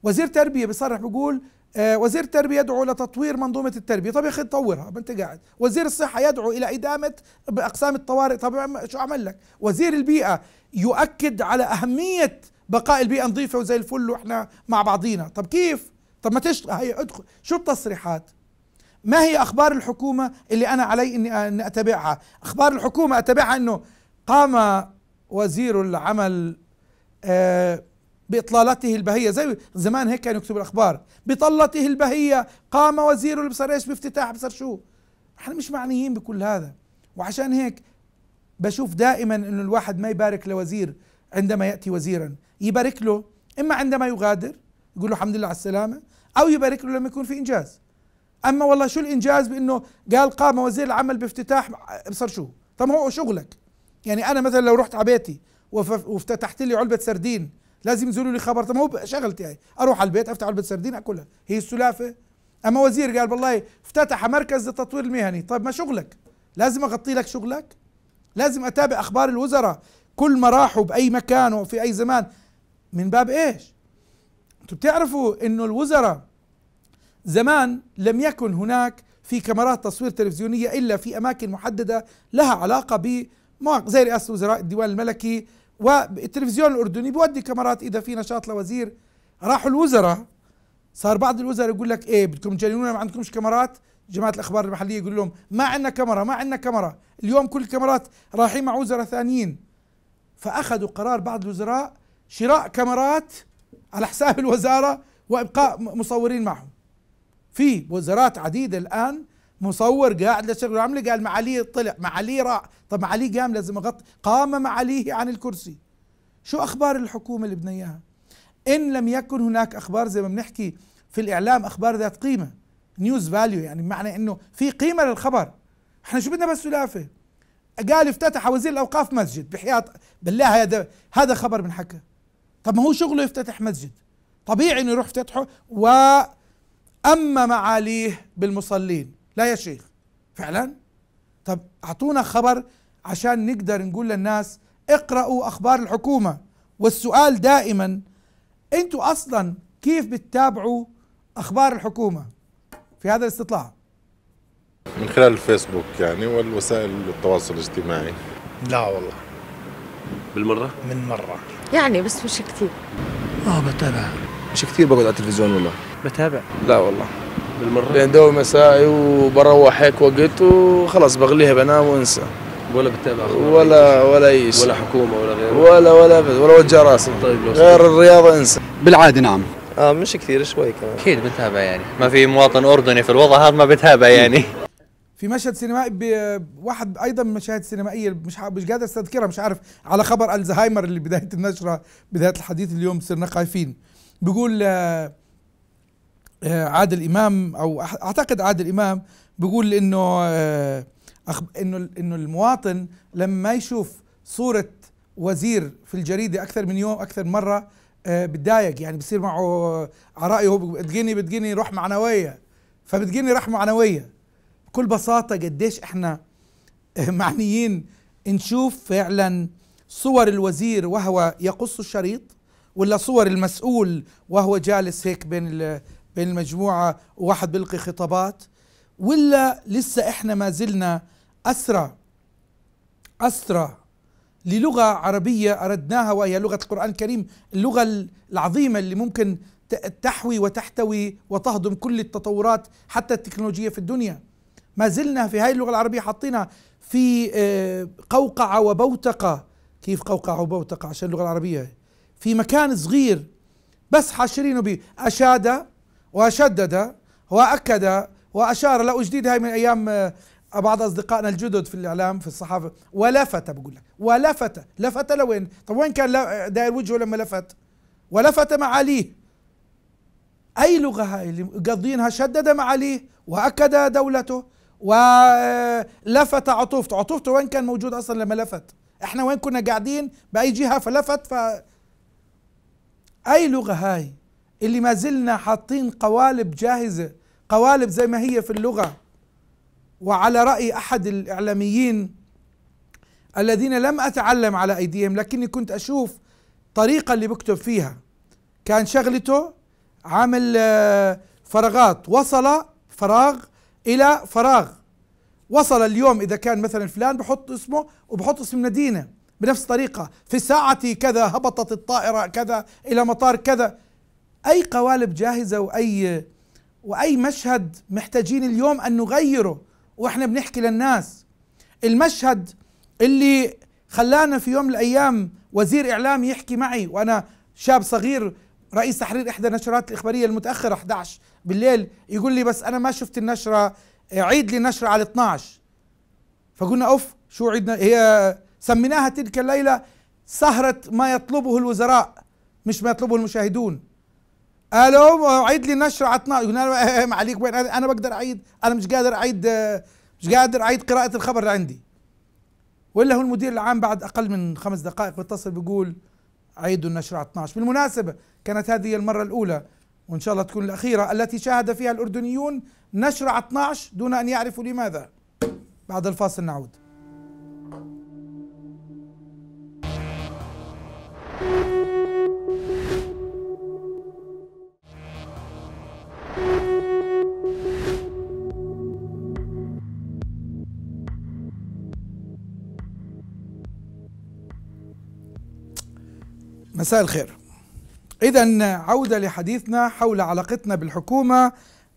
وزير تربيه بيصرح بقول آه، وزير التربيه يدعو الى تطوير منظومه التربيه طب يا اخي طورها ما انت قاعد وزير الصحه يدعو الى ادامه باقسام الطوارئ طب شو اعمل لك وزير البيئه يؤكد على اهميه بقاء البيئه نظيفه وزي الفل واحنا مع بعضينا طب كيف طب ما تشتغل هي ادخل شو التصريحات ما هي اخبار الحكومه اللي انا علي اني إني اتبعها اخبار الحكومه اتبعها انه قام وزير العمل آه بإطلالته البهية زي زمان هيك كانوا يكتبوا الأخبار بطلته البهية قام وزير البصر إيش بافتتاح بصر شو احنا مش معنيين بكل هذا وعشان هيك بشوف دائما انه الواحد ما يبارك لوزير عندما ياتي وزيرا يبارك له اما عندما يغادر يقول له الحمد لله على السلامه او يبارك له لما يكون في انجاز اما والله شو الانجاز بانه قال قام وزير العمل بافتتاح ابصر شو طب هو شغلك يعني انا مثلا لو رحت على بيتي وافتتحت لي علبه سردين لازم ينزلوا لي خبر طب ما هو شغلتي هاي اروح على البيت افتح علبه سردين اكلها هي السلافه اما وزير قال والله افتتح مركز للتطوير المهني طيب ما شغلك لازم اغطي لك شغلك لازم اتابع اخبار الوزراء كل ما راحوا باي مكان وفي اي زمان من باب ايش انتم بتعرفوا انه الوزراء زمان لم يكن هناك في كاميرات تصوير تلفزيونية إلا في أماكن محددة لها علاقة ب زي رئاسة الوزراء الديوان الملكي والتلفزيون الاردني بودي كاميرات اذا في نشاط لوزير راحوا الوزراء صار بعض الوزراء يقول لك ايه بدكم تجننونا ما عندكمش كاميرات جماعه الاخبار المحليه يقول لهم ما عندنا كاميرا ما عندنا كاميرا اليوم كل الكاميرات رايحين مع وزراء ثانيين فاخذوا قرار بعض الوزراء شراء كاميرات على حساب الوزاره وابقاء مصورين معهم في وزارات عديده الان مصور قاعد لشغل عمله قال معالي طلع معالي راح طب معالي قام لازم اغطي قام معاليه عن الكرسي شو اخبار الحكومه اللي بدنا اياها ان لم يكن هناك اخبار زي ما بنحكي في الاعلام اخبار ذات قيمه نيوز فاليو يعني بمعنى انه في قيمه للخبر احنا شو بدنا بس سلافه قال افتتح وزير الاوقاف مسجد بحياه بالله هذا هذا خبر بنحكى طب ما هو شغله يفتتح مسجد طبيعي انه يروح يفتتحه و اما معاليه بالمصلين لا يا شيخ فعلا طب اعطونا خبر عشان نقدر نقول للناس اقرأوا اخبار الحكومة والسؤال دائما انتوا اصلا كيف بتتابعوا اخبار الحكومة في هذا الاستطلاع من خلال الفيسبوك يعني والوسائل التواصل الاجتماعي لا والله بالمرة؟ من مرة يعني بس مش كثير اه بتابع مش كثير بقعد على التلفزيون والله بتابع لا والله بالمره بندوي مسائي وبروح هيك وقت وخلاص بغليها بنام وانسى ولا بتتابع ولا ولا اي شيء ولا حكومه ولا غيره ولا ولا بس ولا وجه راسي طيب غير الرياضه انسى بالعاده نعم اه مش كثير شوي كمان اكيد بتابع يعني ما في مواطن اردني في الوضع هذا ما بتابع يعني في مشهد سينمائي بواحد ايضا من المشاهد السينمائيه مش مش قادر استذكرها مش عارف على خبر الزهايمر اللي بدايه النشره بدايه الحديث اليوم صرنا خايفين بيقول آه آه، عادل امام او اعتقد عادل امام بيقول انه آه، انه انه المواطن لما يشوف صوره وزير في الجريده اكثر من يوم اكثر من مره آه، بتضايق يعني بصير معه على رايه بتجيني بتجيني روح معنويه فبتجيني روح معنويه بكل بساطه قديش احنا معنيين نشوف فعلا صور الوزير وهو يقص الشريط ولا صور المسؤول وهو جالس هيك بين بين المجموعة وواحد بيلقي خطابات ولا لسه احنا ما زلنا أسرى أسرى للغة عربية أردناها وهي لغة القرآن الكريم اللغة العظيمة اللي ممكن تحوي وتحتوي وتهضم كل التطورات حتى التكنولوجية في الدنيا ما زلنا في هاي اللغة العربية حاطينها في آه، قوقعة وبوتقة كيف قوقعة وبوتقة عشان اللغة العربية في مكان صغير بس حاشرينه بأشادة وشدد واكد واشار لا اجديد هاي من ايام آه، بعض اصدقائنا الجدد في الاعلام في الصحافه ولفت بقول لك ولفت لفت لوين؟ طب وين كان آه، داير وجهه لما لفت؟ ولفت معاليه اي لغه هاي اللي قاضينها شدد معاليه واكد دولته ولفت آه، عطوفته، عطوفته وين كان موجود اصلا لما لفت؟ احنا وين كنا قاعدين باي جهه فلفت ف اي لغه هاي اللي ما زلنا حاطين قوالب جاهزه قوالب زي ما هي في اللغه وعلى راي احد الاعلاميين الذين لم اتعلم على ايديهم لكني كنت اشوف الطريقه اللي بكتب فيها كان شغلته عامل آه، فراغات وصل فراغ الى فراغ وصل اليوم اذا كان مثلا فلان بحط اسمه وبحط اسم مدينه بنفس الطريقه في ساعتي كذا هبطت الطائره كذا الى مطار كذا أي قوالب جاهزة وأي وأي مشهد محتاجين اليوم أن نغيره وإحنا بنحكي للناس المشهد اللي خلانا في يوم من الأيام وزير إعلام يحكي معي وأنا شاب صغير رئيس تحرير إحدى النشرات الإخبارية المتأخرة 11 بالليل يقول لي بس أنا ما شفت النشرة عيد لي النشرة على 12 فقلنا أوف شو عيدنا هي سميناها تلك الليلة سهرة ما يطلبه الوزراء مش ما يطلبه المشاهدون الو عيد لي النشر على 12 ما عليك وين انا بقدر اعيد انا مش قادر اعيد مش قادر اعيد قراءه الخبر اللي عندي ولا هو المدير العام بعد اقل من خمس دقائق بيتصل بيقول عيدوا النشر على 12 بالمناسبه كانت هذه المره الاولى وان شاء الله تكون الاخيره التي شاهد فيها الاردنيون نشر على 12 دون ان يعرفوا لماذا بعد الفاصل نعود مساء الخير إذا عودة لحديثنا حول علاقتنا بالحكومة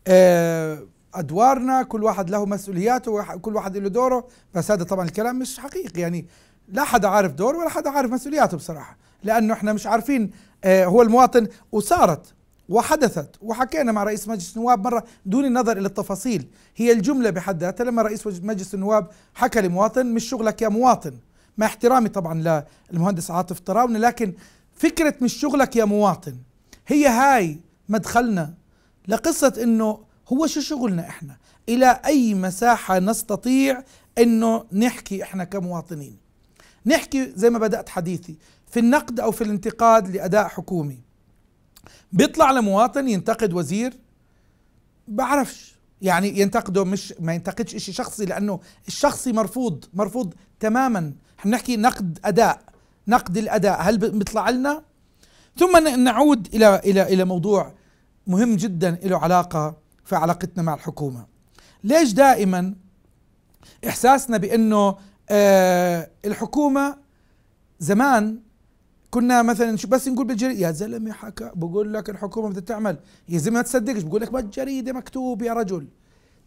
آه، أدوارنا كل واحد له مسؤولياته وكل واحد له دوره بس هذا طبعا الكلام مش حقيقي يعني لا حدا عارف دوره ولا حدا عارف مسؤولياته بصراحة لأنه إحنا مش عارفين آه، هو المواطن وصارت وحدثت وحكينا مع رئيس مجلس النواب مرة دون النظر إلى التفاصيل هي الجملة بحد ذاتها لما رئيس مجلس النواب حكى لمواطن مش شغلك يا مواطن مع احترامي طبعا للمهندس عاطف طراونة لكن فكرة مش شغلك يا مواطن هي هاي مدخلنا لقصة انه هو شو شغلنا احنا الى اي مساحة نستطيع انه نحكي احنا كمواطنين نحكي زي ما بدأت حديثي في النقد او في الانتقاد لاداء حكومي بيطلع لمواطن ينتقد وزير بعرفش يعني ينتقده مش ما ينتقدش اشي شخصي لانه الشخصي مرفوض مرفوض تماما احنا بنحكي نقد اداء نقد الاداء هل بيطلع لنا ثم نعود الى الى الى موضوع مهم جدا له علاقه في علاقتنا مع الحكومه ليش دائما احساسنا بانه آه الحكومه زمان كنا مثلا شو بس نقول بالجريده يا زلمه حكى بقول لك الحكومه بدها تعمل يا زلمه ما تصدقش بقول لك بالجريده مكتوب يا رجل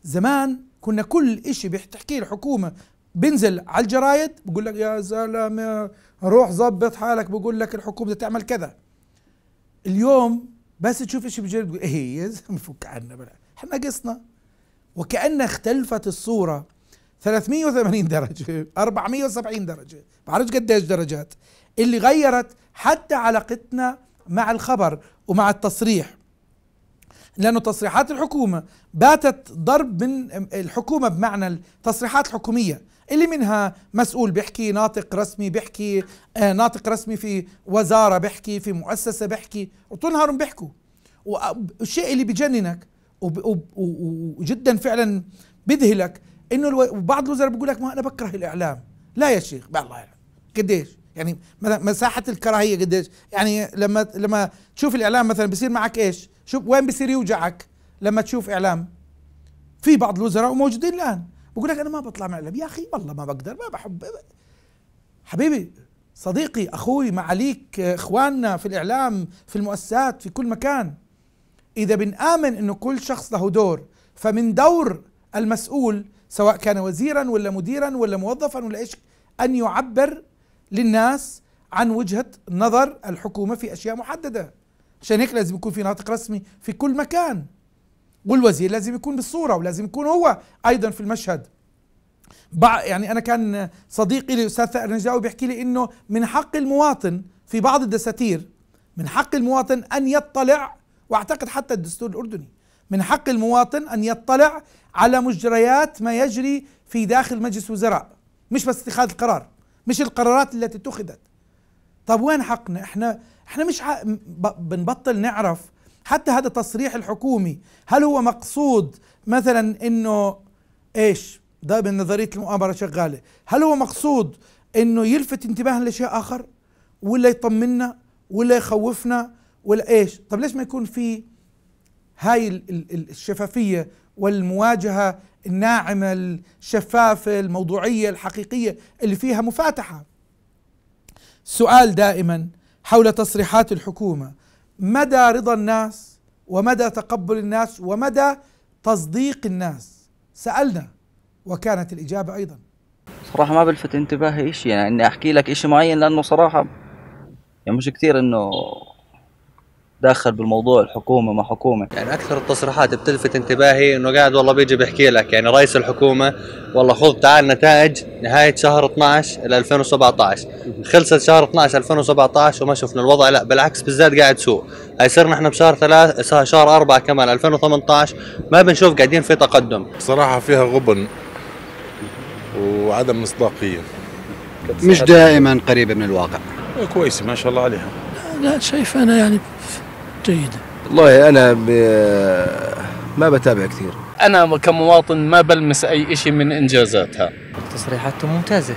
زمان كنا كل شيء بتحكيه الحكومه بنزل على الجرايد بقول لك يا زلمه روح ظبط حالك بقول لك الحكومه بدها تعمل كذا اليوم بس تشوف شيء بالجريد بتقول ايه يا زلمه فك عنا بلا احنا ناقصنا وكأن اختلفت الصوره 380 درجه 470 درجه بعرفش قديش درجات اللي غيرت حتى علاقتنا مع الخبر ومع التصريح لأنه تصريحات الحكومة باتت ضرب من الحكومة بمعنى التصريحات الحكومية اللي منها مسؤول بيحكي ناطق رسمي بيحكي آه ناطق رسمي في وزارة بيحكي في مؤسسة بيحكي وطول نهارهم بيحكوا والشيء اللي بجننك وجدا فعلا بذهلك انه الو... بعض الوزراء بيقول لك ما انا بكره الاعلام لا يا شيخ بالله يعني. قديش يعني مساحه الكراهيه قديش يعني لما لما تشوف الاعلام مثلا بصير معك ايش شوف وين بصير يوجعك لما تشوف اعلام في بعض الوزراء موجودين الان بقول لك انا ما بطلع مع الاعلام يا اخي والله ما بقدر ما بحب حبيبي صديقي اخوي معاليك اخواننا في الاعلام في المؤسسات في كل مكان اذا بنامن انه كل شخص له دور فمن دور المسؤول سواء كان وزيرا ولا مديرا ولا موظفا ولا ايش ان يعبر للناس عن وجهه نظر الحكومه في اشياء محدده عشان هيك لازم يكون في ناطق رسمي في كل مكان والوزير لازم يكون بالصورة ولازم يكون هو أيضا في المشهد يعني أنا كان صديقي الأستاذ ثائر نجاوي بيحكي لي أنه من حق المواطن في بعض الدساتير من حق المواطن أن يطلع وأعتقد حتى الدستور الأردني من حق المواطن أن يطلع على مجريات ما يجري في داخل مجلس وزراء مش بس اتخاذ القرار مش القرارات التي اتخذت طب وين حقنا احنا احنا مش بنبطل نعرف حتى هذا التصريح الحكومي هل هو مقصود مثلا انه ايش ده من نظريه المؤامره شغاله هل هو مقصود انه يلفت انتباهنا لشيء اخر ولا يطمنا ولا يخوفنا ولا ايش طب ليش ما يكون في هاي الشفافيه والمواجهه الناعمه الشفافه الموضوعيه الحقيقيه اللي فيها مفاتحه سؤال دائما حول تصريحات الحكومه مدى رضا الناس ومدى تقبل الناس ومدى تصديق الناس سالنا وكانت الاجابه ايضا صراحه ما بلفت انتباهي شيء يعني اني احكي لك شيء معين لانه صراحه يعني مش كثير انه داخل بالموضوع الحكومه ما حكومه يعني اكثر التصريحات بتلفت انتباهي انه قاعد والله بيجي بيحكي لك يعني رئيس الحكومه والله خذ تعال نتائج نهايه شهر 12 ل 2017 خلصت شهر 12 2017 وما شفنا الوضع لا بالعكس بالذات قاعد سوء هاي صرنا احنا بشهر ثلاث شهر أربعة كمان 2018 ما بنشوف قاعدين في تقدم صراحه فيها غبن وعدم مصداقيه مش دائما قريبه من الواقع كويسه ما شاء الله عليها لا شايف أنا يعني جيدة والله أنا ب... ما بتابع كثير أنا كمواطن ما بلمس أي شيء من إنجازاتها تصريحاته ممتازة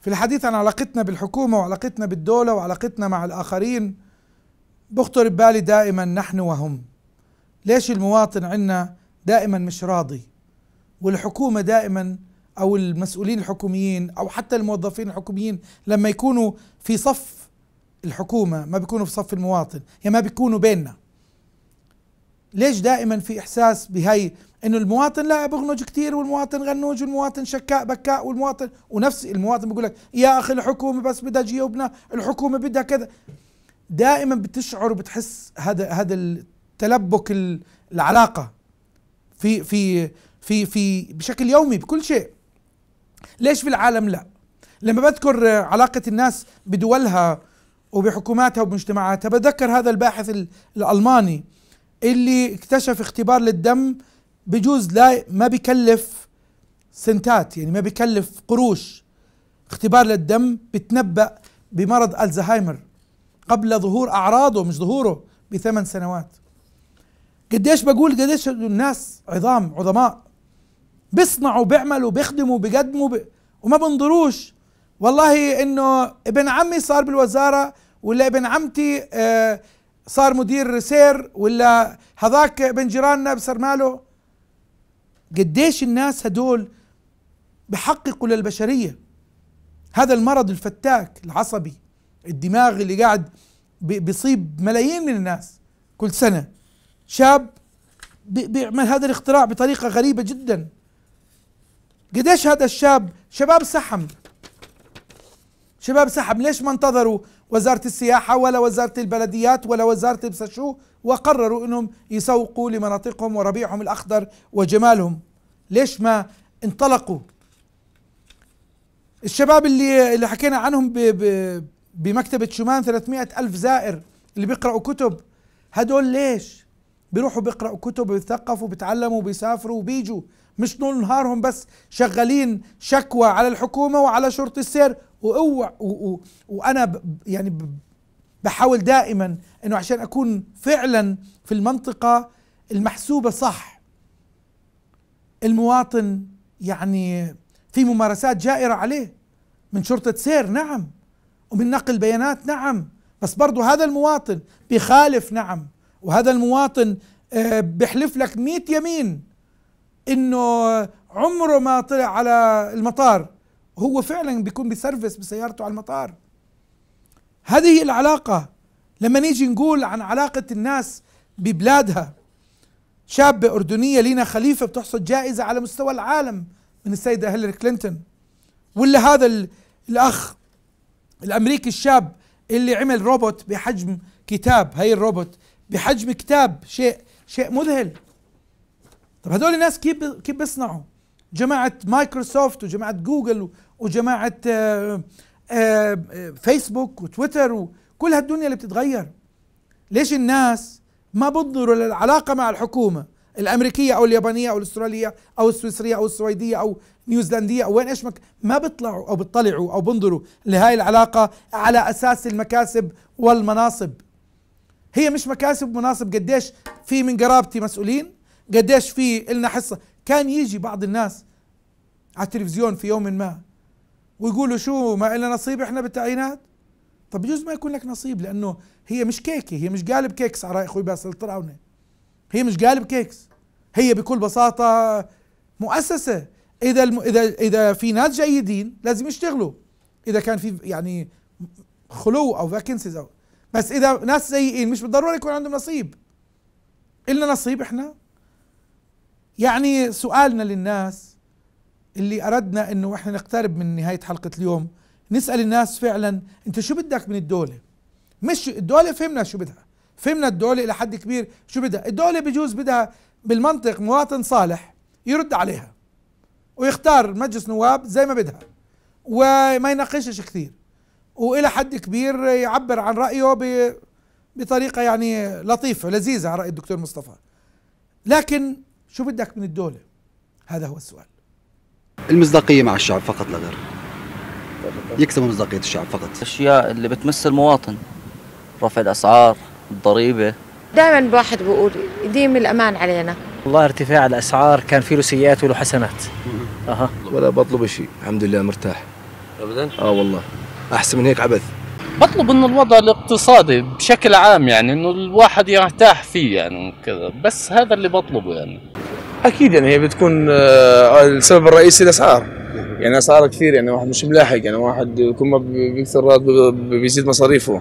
في الحديث عن علاقتنا بالحكومة وعلاقتنا بالدولة وعلاقتنا مع الآخرين بخطر ببالي دائما نحن وهم ليش المواطن عندنا دائما مش راضي والحكومة دائما أو المسؤولين الحكوميين أو حتى الموظفين الحكوميين لما يكونوا في صف الحكومه ما بيكونوا في صف المواطن يا يعني ما بيكونوا بيننا ليش دائما في احساس بهي انه المواطن لا بغنج كثير والمواطن غنوج والمواطن شكاء بكاء والمواطن ونفس المواطن بيقول لك يا اخي الحكومه بس بدها جيوبنا الحكومه بدها كذا دائما بتشعر وبتحس هذا هذا التلبك العلاقه في في في في بشكل يومي بكل شيء ليش في العالم لا لما بذكر علاقه الناس بدولها وبحكوماتها وبمجتمعاتها بتذكر هذا الباحث الألماني اللي اكتشف اختبار للدم بجوز لا ما بيكلف سنتات يعني ما بيكلف قروش اختبار للدم بتنبأ بمرض الزهايمر قبل ظهور أعراضه مش ظهوره بثمان سنوات قديش بقول قديش الناس عظام عظماء بيصنعوا بيعملوا بيخدموا بيقدموا بي وما بنظروش والله انه ابن عمي صار بالوزاره ولا ابن عمتي آه، صار مدير سير ولا هذاك ابن جيراننا ماله قديش الناس هدول بحققوا للبشريه هذا المرض الفتاك العصبي الدماغي اللي قاعد بيصيب ملايين من الناس كل سنه شاب بيعمل هذا الاختراع بطريقه غريبه جدا قديش هذا الشاب شباب سحم شباب سحب ليش ما انتظروا وزارة السياحة ولا وزارة البلديات ولا وزارة شو وقرروا انهم يسوقوا لمناطقهم وربيعهم الاخضر وجمالهم ليش ما انطلقوا الشباب اللي اللي حكينا عنهم ب ب بمكتبة شومان 300 ألف زائر اللي بيقرأوا كتب هدول ليش بيروحوا بيقرأوا كتب بيتثقفوا بيتعلموا بيسافروا وبيجوا مش طول نهارهم بس شغالين شكوى على الحكومة وعلى شرطة السير واوعى وانا يعني بحاول دائما انه عشان اكون فعلا في المنطقه المحسوبه صح المواطن يعني في ممارسات جائره عليه من شرطه سير نعم ومن نقل بيانات نعم بس برضه هذا المواطن بخالف نعم وهذا المواطن آه، بحلف لك مئة يمين انه عمره ما طلع على المطار هو فعلا بيكون بيسرفس بسيارته على المطار هذه العلاقة لما نيجي نقول عن علاقة الناس ببلادها شابة أردنية لينا خليفة بتحصد جائزة على مستوى العالم من السيدة هيلاري كلينتون ولا هذا الأخ الأمريكي الشاب اللي عمل روبوت بحجم كتاب هي الروبوت بحجم كتاب شيء شيء مذهل طب هدول الناس كيف كيف بيصنعوا جماعه مايكروسوفت وجماعه جوجل وجماعه آه، آه، آه، فيسبوك وتويتر وكل هالدنيا اللي بتتغير ليش الناس ما بنظروا للعلاقه مع الحكومه الامريكيه او اليابانيه او الاستراليه او السويسريه او السويديه او نيوزيلنديه او وين ايش مك... ما بيطلعوا او بيطلعوا او بنظروا لهاي العلاقه على اساس المكاسب والمناصب هي مش مكاسب ومناصب قديش في من قرابتي مسؤولين قديش في لنا حصه كان يجي بعض الناس على التلفزيون في يوم ما ويقولوا شو ما إلنا نصيب احنا بالتعيينات طب يجوز ما يكون لك نصيب لانه هي مش كيكه هي مش قالب كيكس على اخوي باسل الطراونه هي مش قالب كيكس هي بكل بساطه مؤسسه اذا الم... اذا اذا في ناس جيدين لازم يشتغلوا اذا كان في يعني خلو او فاكنسيز او بس اذا ناس سيئين مش بالضروره يكون عندهم نصيب الا نصيب احنا يعني سؤالنا للناس اللي اردنا انه احنا نقترب من نهايه حلقه اليوم نسال الناس فعلا انت شو بدك من الدوله؟ مش الدوله فهمنا شو بدها، فهمنا الدوله الى حد كبير شو بدها، الدوله بجوز بدها بالمنطق مواطن صالح يرد عليها ويختار مجلس نواب زي ما بدها وما يناقشش كثير والى حد كبير يعبر عن رايه ب بطريقه يعني لطيفه لذيذه على راي الدكتور مصطفى لكن شو بدك من الدولة هذا هو السؤال المصداقية مع الشعب فقط لا غير يكسبوا مصداقية الشعب فقط الأشياء اللي بتمس المواطن رفع الأسعار الضريبة دائما الواحد بيقول يديم الأمان علينا والله ارتفاع الأسعار كان فيه له سيئات وله حسنات أه. ولا بطلب شيء الحمد لله مرتاح أبدا آه والله أحسن من هيك عبث بطلب انه الوضع الاقتصادي بشكل عام يعني انه الواحد يرتاح فيه يعني وكذا بس هذا اللي بطلبه يعني اكيد يعني هي بتكون آه، السبب الرئيسي الاسعار يعني اسعار كثير يعني واحد مش ملاحق يعني واحد كل ما بيكثر راتبه بيزيد مصاريفه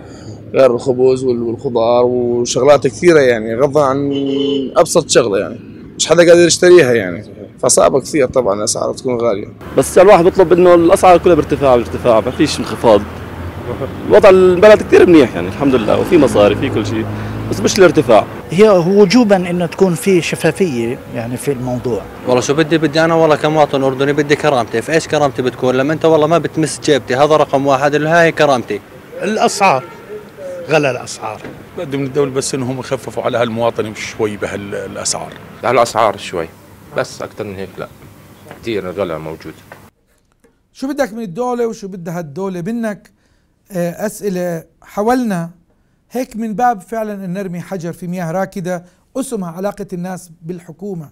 غير الخبز والخضار وشغلات كثيره يعني غض عن ابسط شغله يعني مش حدا قادر يشتريها يعني فصعبة كثير طبعا الاسعار تكون غاليه بس الواحد بيطلب انه الاسعار كلها بارتفاع بارتفاع ما فيش انخفاض وضع البلد كثير منيح يعني الحمد لله وفي مصاري في كل شيء بس مش الارتفاع هي وجوبا انه تكون في شفافيه يعني في الموضوع والله شو بدي بدي انا والله كمواطن اردني بدي كرامتي في ايش كرامتي بتكون لما انت والله ما بتمس جيبتي هذا رقم واحد اللي هاي كرامتي الاسعار غلى الاسعار بدي من الدوله بس انهم يخففوا على هالمواطن شوي بهالاسعار على الاسعار شوي بس اكثر من هيك لا كثير غلى موجود شو بدك من الدوله وشو بدها الدوله منك آه، أسئلة حاولنا هيك من باب فعلا أن نرمي حجر في مياه راكدة أسمها علاقة الناس بالحكومة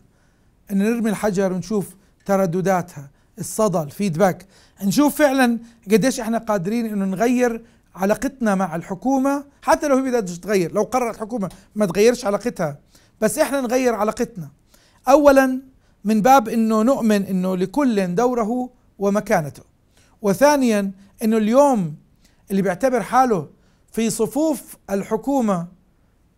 أن نرمي الحجر ونشوف تردداتها الصدى الفيدباك نشوف فعلا قديش احنا قادرين انه نغير علاقتنا مع الحكومه حتى لو هي بدها تتغير لو قررت الحكومه ما تغيرش علاقتها بس احنا نغير علاقتنا اولا من باب انه نؤمن انه لكل دوره ومكانته وثانيا انه اليوم اللي بيعتبر حاله في صفوف الحكومه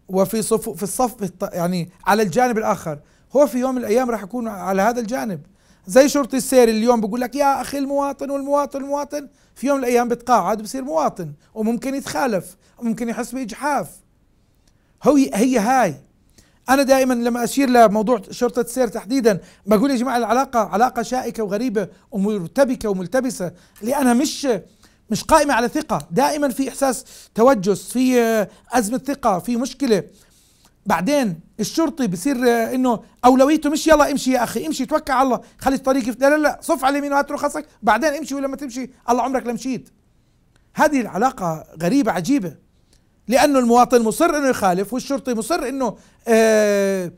وفي صفوف في الصف يعني على الجانب الاخر هو في يوم من الايام راح يكون على هذا الجانب زي شرطي السير اليوم بقول لك يا اخي المواطن والمواطن المواطن في يوم من الايام بتقاعد بصير مواطن وممكن يتخالف وممكن يحس باجحاف هو هي هاي انا دائما لما اشير لموضوع شرطه السير تحديدا بقول يا جماعه العلاقه علاقه شائكه وغريبه ومرتبكه وملتبسه لانها مش مش قائمة على ثقة دائما في إحساس توجس في آه، أزمة ثقة في مشكلة بعدين الشرطي بصير آه، انه اولويته مش يلا امشي يا اخي امشي توكل على الله خلي الطريق لا لا لا صف على اليمين وهات رخصك بعدين امشي ولما تمشي الله عمرك لمشيت هذه العلاقة غريبة عجيبة لأنه المواطن مصر أنه يخالف والشرطي مصر أنه آه،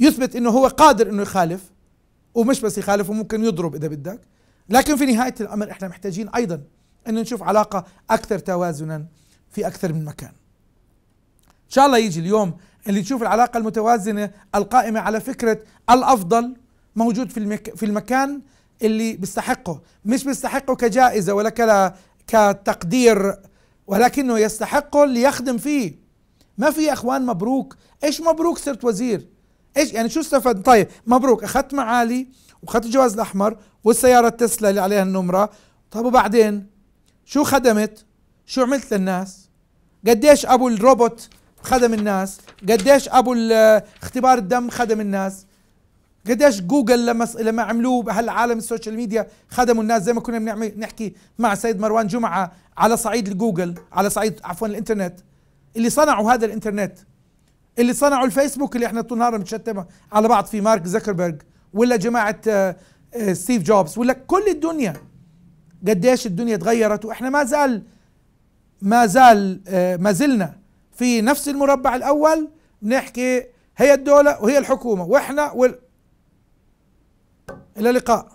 يثبت أنه هو قادر أنه يخالف ومش بس يخالف وممكن يضرب إذا بدك لكن في نهاية الأمر إحنا محتاجين أيضا أن نشوف علاقة أكثر توازنا في أكثر من مكان إن شاء الله يجي اليوم اللي تشوف العلاقة المتوازنة القائمة على فكرة الأفضل موجود في, المك... في المكان اللي بيستحقه مش بيستحقه كجائزة ولا كلا كتقدير ولكنه يستحقه ليخدم فيه ما في يا اخوان مبروك ايش مبروك صرت وزير ايش يعني شو استفدت طيب مبروك اخذت معالي واخذت الجواز الاحمر والسياره التسلا اللي عليها النمره طب وبعدين شو خدمت شو عملت للناس قديش ابو الروبوت خدم الناس قديش ابو اختبار الدم خدم الناس قديش جوجل لما لما عملوه بهالعالم السوشيال ميديا خدموا الناس زي ما كنا بنعمل نحكي مع سيد مروان جمعه على صعيد الجوجل على صعيد عفوا الانترنت اللي صنعوا هذا الانترنت اللي صنعوا الفيسبوك اللي احنا طول النهار بنشتم على بعض في مارك زكربرج ولا جماعه آه، آه، ستيف جوبز ولا كل الدنيا قديش الدنيا تغيرت واحنا ما زال ما زال آه، ما زلنا في نفس المربع الاول بنحكي هي الدوله وهي الحكومه واحنا وال الى اللقاء